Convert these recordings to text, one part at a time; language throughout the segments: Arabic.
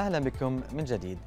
أهلا بكم من جديد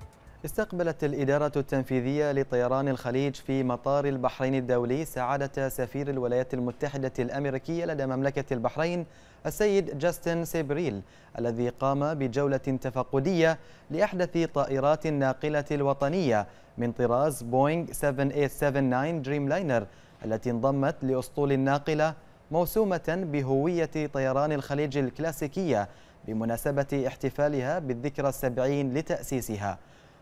استقبلت الإدارة التنفيذية لطيران الخليج في مطار البحرين الدولي سعادة سفير الولايات المتحدة الأمريكية لدى مملكة البحرين السيد جاستن سيبريل الذي قام بجولة تفقدية لأحدث طائرات الناقلة الوطنية من طراز بوينغ 7879 دريم لاينر التي انضمت لأسطول الناقلة موسومة بهوية طيران الخليج الكلاسيكية بمناسبة احتفالها بالذكرى السبعين لتأسيسها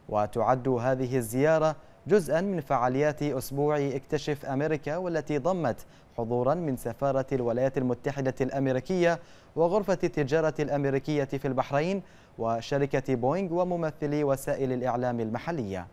وتعد هذه الزيارة جزءا من فعاليات أسبوع اكتشف أمريكا والتي ضمت حضورا من سفارة الولايات المتحدة الأمريكية وغرفة التجارة الأمريكية في البحرين وشركة بوينغ وممثلي وسائل الإعلام المحلية.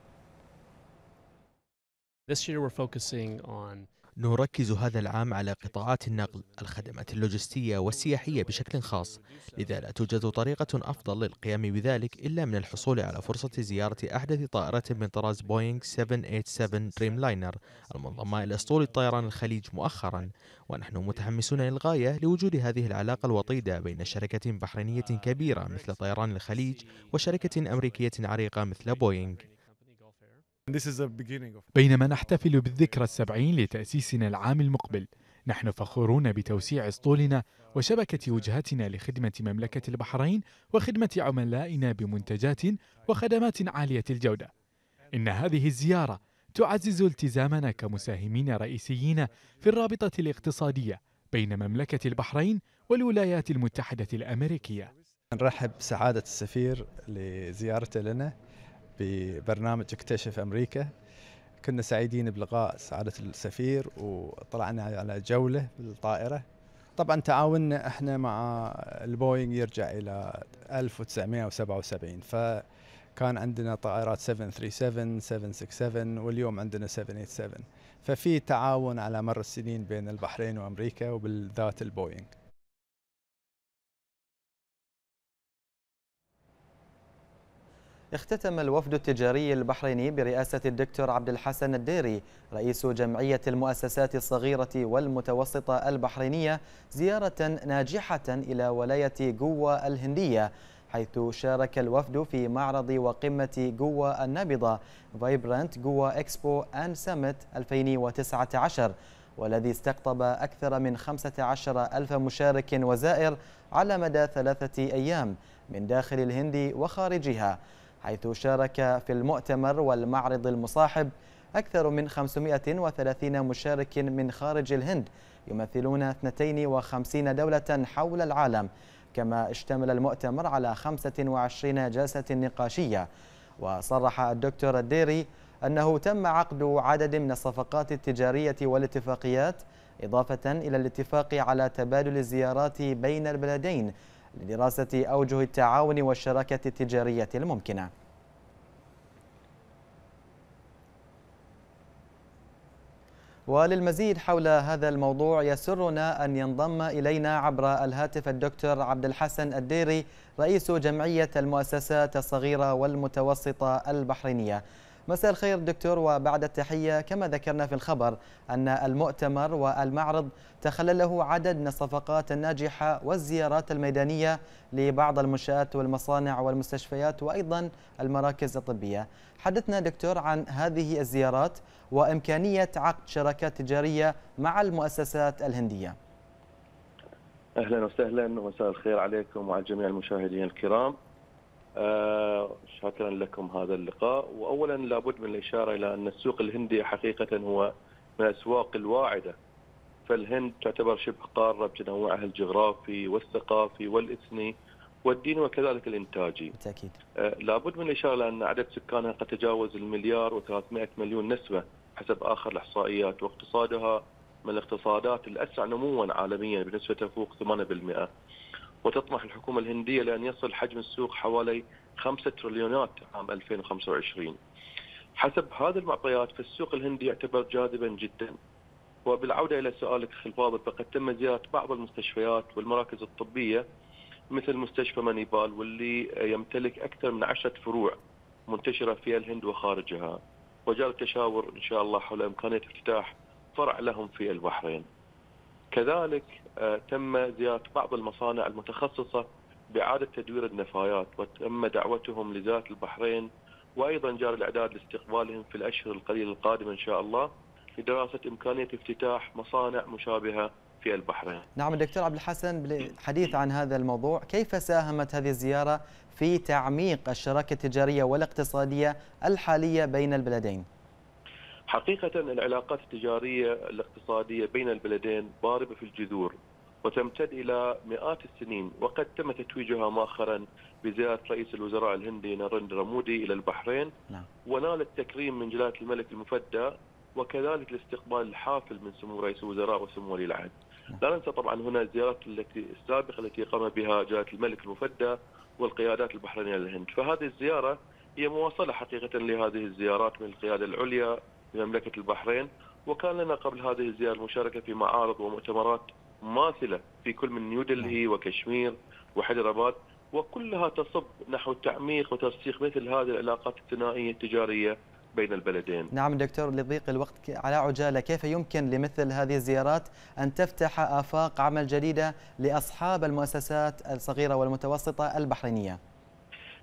This year we're focusing on نركز هذا العام على قطاعات النقل، الخدمات اللوجستية والسياحية بشكل خاص، لذا لا توجد طريقة أفضل للقيام بذلك إلا من الحصول على فرصة زيارة أحدث طائرة من طراز بوينغ 787 دريم لاينر المنضمة إلى أسطول الطيران الخليج مؤخرا، ونحن متحمسون للغاية لوجود هذه العلاقة الوطيدة بين شركة بحرينية كبيرة مثل طيران الخليج وشركة أمريكية عريقة مثل بوينغ. بينما نحتفل بالذكرى السبعين لتأسيسنا العام المقبل نحن فخورون بتوسيع اسطولنا وشبكة وجهتنا لخدمة مملكة البحرين وخدمة عملائنا بمنتجات وخدمات عالية الجودة إن هذه الزيارة تعزز التزامنا كمساهمين رئيسيين في الرابطة الاقتصادية بين مملكة البحرين والولايات المتحدة الأمريكية نرحب بسعادة السفير لزيارته لنا ببرنامج اكتشف امريكا كنا سعيدين بلقاء سعاده السفير وطلعنا على جوله بالطائره طبعا تعاوننا احنا مع البوينغ يرجع الى 1977 فكان عندنا طائرات 737 767 واليوم عندنا 787 ففي تعاون على مر السنين بين البحرين وامريكا وبالذات البوينغ اختتم الوفد التجاري البحريني برئاسة الدكتور عبد الحسن الديري رئيس جمعية المؤسسات الصغيرة والمتوسطة البحرينية زيارة ناجحة إلى ولاية جوا الهندية حيث شارك الوفد في معرض وقمة جوا النابضة فايبرانت جوا إكسبو أند سمت 2019 والذي استقطب أكثر من 15 ألف مشارك وزائر على مدى ثلاثة أيام من داخل الهند وخارجها حيث شارك في المؤتمر والمعرض المصاحب أكثر من 530 مشارك من خارج الهند يمثلون 52 دولة حول العالم كما اشتمل المؤتمر على 25 جلسة نقاشية وصرح الدكتور الديري أنه تم عقد عدد من الصفقات التجارية والاتفاقيات إضافة إلى الاتفاق على تبادل الزيارات بين البلدين لدراسة أوجه التعاون والشراكة التجارية الممكنة وللمزيد حول هذا الموضوع يسرنا أن ينضم إلينا عبر الهاتف الدكتور عبد الحسن الديري رئيس جمعية المؤسسات الصغيرة والمتوسطة البحرينية مساء الخير دكتور وبعد التحية كما ذكرنا في الخبر أن المؤتمر والمعرض تخلله عدد من الصفقات الناجحة والزيارات الميدانية لبعض المنشآت والمصانع والمستشفيات وأيضا المراكز الطبية حدثنا دكتور عن هذه الزيارات وإمكانية عقد شراكات تجارية مع المؤسسات الهندية أهلا وسهلا ومساء الخير عليكم وعلى جميع المشاهدين الكرام آه، شكرا لكم هذا اللقاء واولا لابد من الاشاره الى ان السوق الهندي حقيقه هو من الاسواق الواعده فالهند تعتبر شبه قاره بتنوعها الجغرافي والثقافي والاثني والديني وكذلك الانتاجي. بالتاكيد. آه، لابد من الاشاره الى ان عدد سكانها قد تجاوز المليار و300 مليون نسمه حسب اخر الاحصائيات واقتصادها من الاقتصادات الاسرع نموا عالميا بنسبه تفوق 8%. وتطمح الحكومة الهندية لأن يصل حجم السوق حوالي 5 تريليونات عام 2025 حسب هذه المعطيات فالسوق الهندي يعتبر جاذبا جدا وبالعودة إلى سؤالك أخي الفاضل فقد تم زيارة بعض المستشفيات والمراكز الطبية مثل مستشفى مانيبال واللي يمتلك أكثر من عشرة فروع منتشرة في الهند وخارجها وجار التشاور إن شاء الله حول إمكانية افتتاح فرع لهم في البحرين كذلك آه، تم زيارة بعض المصانع المتخصصة بإعادة تدوير النفايات وتم دعوتهم لزيارة البحرين وأيضا جار الإعداد لاستقبالهم في الأشهر القليلة القادمة إن شاء الله لدراسة إمكانية افتتاح مصانع مشابهة في البحرين نعم الدكتور عبد الحسن بالحديث عن هذا الموضوع كيف ساهمت هذه الزيارة في تعميق الشراكة التجارية والاقتصادية الحالية بين البلدين؟ حقيقة العلاقات التجارية الاقتصادية بين البلدين ضاربة في الجذور وتمتد إلى مئات السنين وقد تم تتويجها مؤخرا بزيارة رئيس الوزراء الهندي نارندرا مودي إلى البحرين نعم. ونال التكريم من جلالة الملك المفدى وكذلك الاستقبال الحافل من سمو رئيس الوزراء وسمو ولي العهد نعم. لا ننسى طبعا هنا الزيارات التي السابقة التي قام بها جلالة الملك المفدى والقيادات البحرينية للهند فهذه الزيارة هي مواصلة حقيقة لهذه الزيارات من القيادة العليا مملكه البحرين وكان لنا قبل هذه الزيارة المشاركة في معارض ومؤتمرات ماثلة في كل من نيودلهي نعم. وكشمير وحيدراباد وكلها تصب نحو تعميق وترسيخ مثل هذه العلاقات الثنائية التجارية بين البلدين نعم دكتور لضيق الوقت على عجالة كيف يمكن لمثل هذه الزيارات أن تفتح آفاق عمل جديدة لأصحاب المؤسسات الصغيرة والمتوسطة البحرينية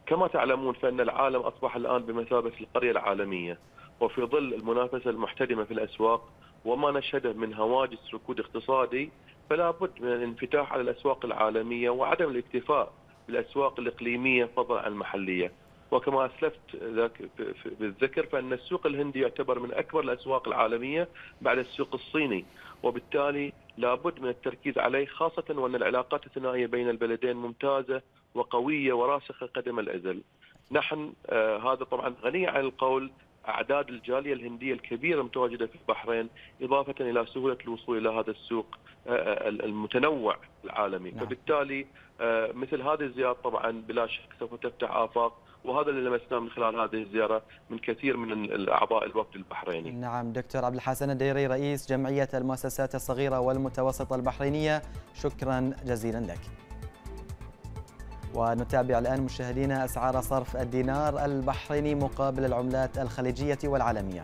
كما تعلمون فإن العالم أصبح الآن بمثابة القرية العالمية وفي ظل المنافسة المحتدمة في الأسواق وما نشهده من هواجس ركود اقتصادي فلا بد من الانفتاح على الأسواق العالمية وعدم الاكتفاء بالأسواق الإقليمية فضلا عن المحلية وكما أسلفت ذاك بالذكر فأن السوق الهندي يعتبر من أكبر الأسواق العالمية بعد السوق الصيني وبالتالي لابد من التركيز عليه خاصة وأن العلاقات الثنائية بين البلدين ممتازة وقوية وراسخة قدم الأزل نحن آه هذا طبعا غني عن القول اعداد الجاليه الهنديه الكبيره المتواجده في البحرين اضافه الى سهوله الوصول الى هذا السوق آه، آه، المتنوع العالمي نعم. فبالتالي آه، مثل هذه الزياره طبعا بلا شك سوف تفتح افاق وهذا اللي لمسناه من خلال هذه الزياره من كثير من اعضاء الوفد البحريني. نعم دكتور عبد الحسن الديري رئيس جمعيه المؤسسات الصغيره والمتوسطه البحرينيه شكرا جزيلا لك. ونتابع الآن مشاهدينا أسعار صرف الدينار البحريني مقابل العملات الخليجية والعالمية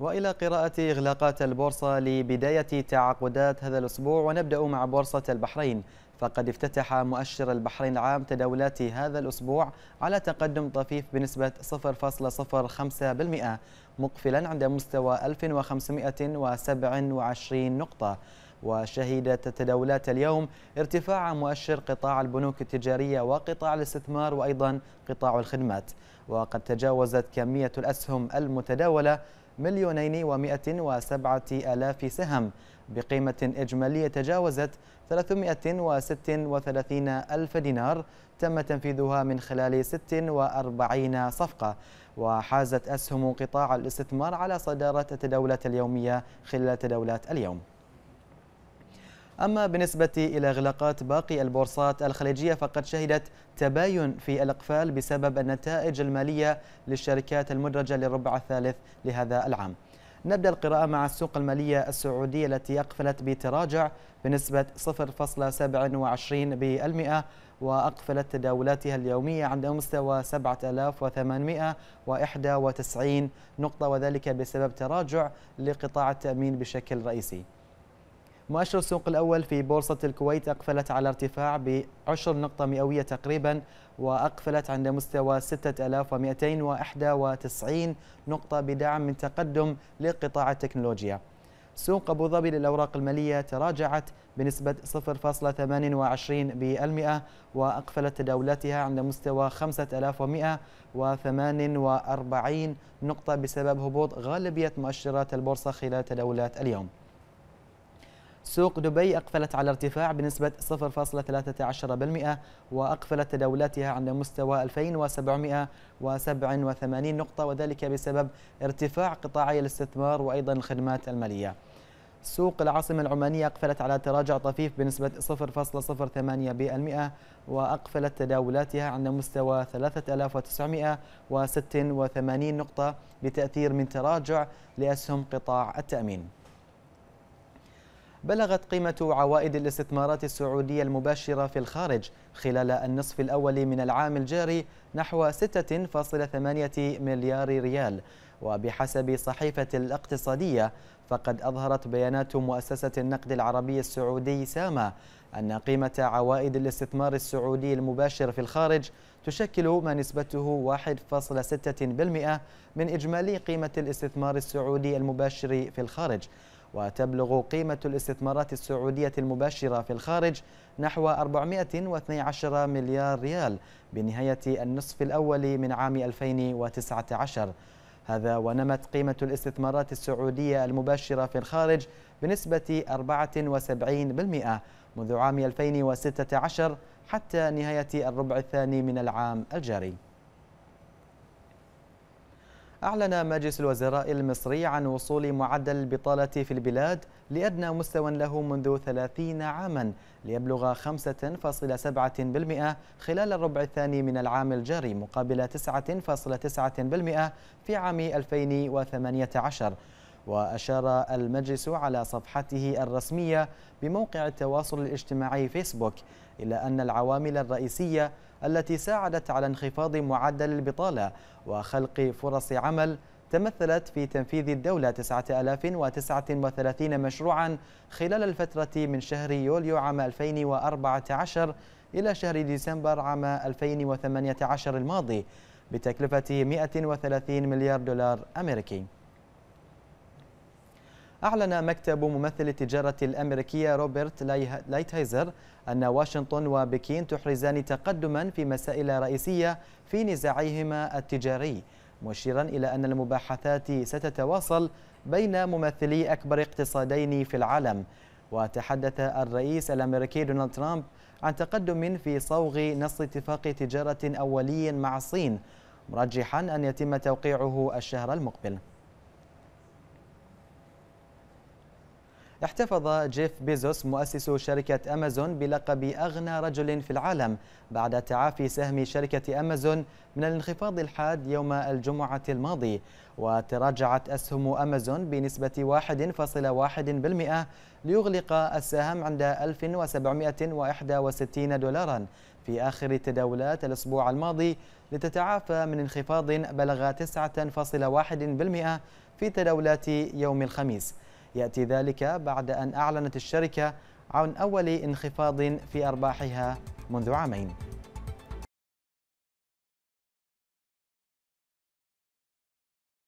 وإلى قراءة إغلاقات البورصة لبداية تعاقدات هذا الأسبوع ونبدأ مع بورصة البحرين فقد افتتح مؤشر البحرين العام تداولات هذا الأسبوع على تقدم طفيف بنسبة 0.05% مقفلا عند مستوى 1527 نقطة وشهدت تداولات اليوم ارتفاع مؤشر قطاع البنوك التجارية وقطاع الاستثمار وأيضا قطاع الخدمات وقد تجاوزت كمية الأسهم المتداولة مليونين ومائة وسبعة ألاف سهم بقيمة إجمالية تجاوزت 336 ألف دينار تم تنفيذها من خلال 46 صفقة وحازت أسهم قطاع الاستثمار على صدارة التداولات اليومية خلال تداولات اليوم أما بالنسبة إلى إغلاقات باقي البورصات الخليجية فقد شهدت تباين في الإقفال بسبب النتائج المالية للشركات المدرجة للربع الثالث لهذا العام نبدأ القراءة مع السوق المالية السعودية التي أقفلت بتراجع بنسبة 0.27% وأقفلت تداولاتها اليومية عند مستوى 7891 نقطة وذلك بسبب تراجع لقطاع التأمين بشكل رئيسي مؤشر السوق الأول في بورصة الكويت أقفلت على ارتفاع بعشر نقطة مئوية تقريبا وأقفلت عند مستوى 6291 نقطة بدعم من تقدم لقطاع التكنولوجيا سوق أبو ظبي للأوراق المالية تراجعت بنسبة 0.28% وأقفلت تداولاتها عند مستوى 5148 نقطة بسبب هبوط غالبية مؤشرات البورصة خلال تداولات اليوم سوق دبي أقفلت على ارتفاع بنسبة 0.13% وأقفلت تداولاتها عند مستوى 2787 نقطة وذلك بسبب ارتفاع قطاعي الاستثمار وأيضا الخدمات المالية سوق العاصمة العمانية أقفلت على تراجع طفيف بنسبة 0.08% وأقفلت تداولاتها عند مستوى 3986 نقطة بتأثير من تراجع لأسهم قطاع التأمين بلغت قيمة عوائد الاستثمارات السعودية المباشرة في الخارج خلال النصف الأول من العام الجاري نحو 6.8 مليار ريال وبحسب صحيفة الاقتصادية فقد أظهرت بيانات مؤسسة النقد العربي السعودي ساما أن قيمة عوائد الاستثمار السعودي المباشر في الخارج تشكل ما نسبته 1.6% من إجمالي قيمة الاستثمار السعودي المباشر في الخارج وتبلغ قيمة الاستثمارات السعودية المباشرة في الخارج نحو 412 مليار ريال بنهاية النصف الأول من عام 2019 هذا ونمت قيمة الاستثمارات السعودية المباشرة في الخارج بنسبة 74% منذ عام 2016 حتى نهاية الربع الثاني من العام الجاري أعلن مجلس الوزراء المصري عن وصول معدل البطالة في البلاد لأدنى مستوى له منذ 30 عاما ليبلغ 5.7% خلال الربع الثاني من العام الجاري مقابل 9.9% في عام 2018 وأشار المجلس على صفحته الرسمية بموقع التواصل الاجتماعي فيسبوك إلى أن العوامل الرئيسية التي ساعدت على انخفاض معدل البطالة وخلق فرص عمل تمثلت في تنفيذ الدولة 9039 مشروعا خلال الفترة من شهر يوليو عام 2014 إلى شهر ديسمبر عام 2018 الماضي بتكلفة 130 مليار دولار أمريكي أعلن مكتب ممثل التجارة الأمريكية روبرت لايتهايزر أن واشنطن وبكين تحرزان تقدما في مسائل رئيسية في نزاعهما التجاري مشيرا إلى أن المباحثات ستتواصل بين ممثلي أكبر اقتصادين في العالم وتحدث الرئيس الأمريكي دونالد ترامب عن تقدم في صوغ نص اتفاق تجارة أولي مع الصين مرجحا أن يتم توقيعه الشهر المقبل احتفظ جيف بيزوس مؤسس شركة أمازون بلقب أغنى رجل في العالم بعد تعافي سهم شركة أمازون من الانخفاض الحاد يوم الجمعة الماضي وتراجعت أسهم أمازون بنسبة 1.1% ليغلق السهم عند 1761 دولارا في آخر تداولات الأسبوع الماضي لتتعافى من انخفاض بلغ 9.1% في تداولات يوم الخميس يأتي ذلك بعد أن أعلنت الشركة عن أول انخفاض في أرباحها منذ عامين